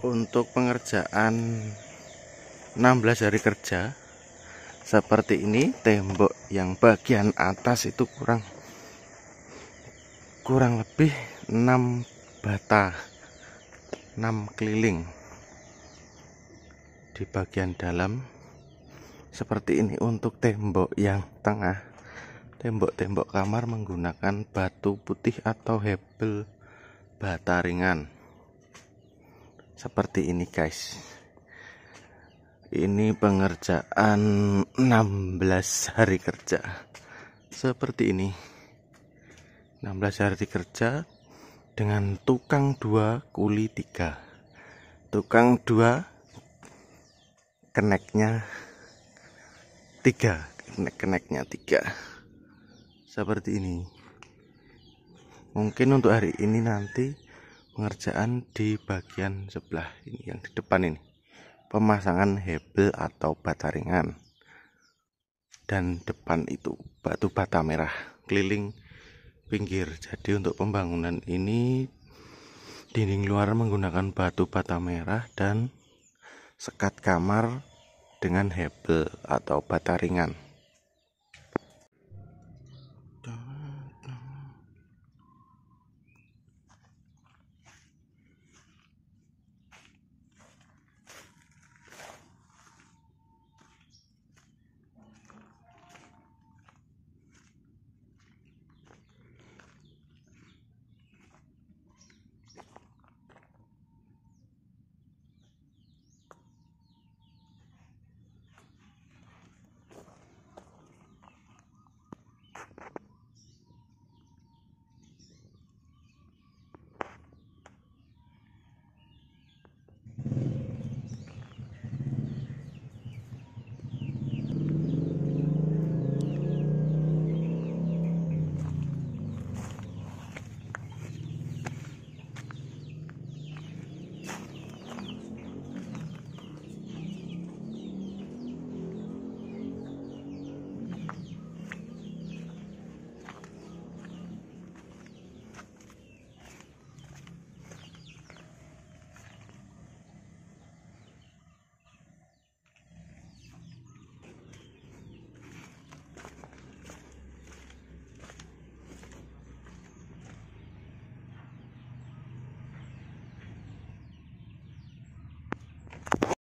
untuk pengerjaan 16 hari kerja seperti ini tembok yang bagian atas itu kurang kurang lebih 6 bata 6 keliling di bagian dalam seperti ini untuk tembok yang tengah tembok-tembok kamar menggunakan batu putih atau hebel bata ringan seperti ini guys ini pengerjaan 16 hari kerja seperti ini 16 hari kerja dengan tukang 2 kuli 3 tukang 2 keneknya 3 kenek keneknya 3 seperti ini mungkin untuk hari ini nanti pengerjaan di bagian sebelah ini yang di depan ini pemasangan hebel atau bata ringan dan depan itu batu bata merah keliling pinggir jadi untuk pembangunan ini dinding luar menggunakan batu bata merah dan sekat kamar dengan hebel atau bata ringan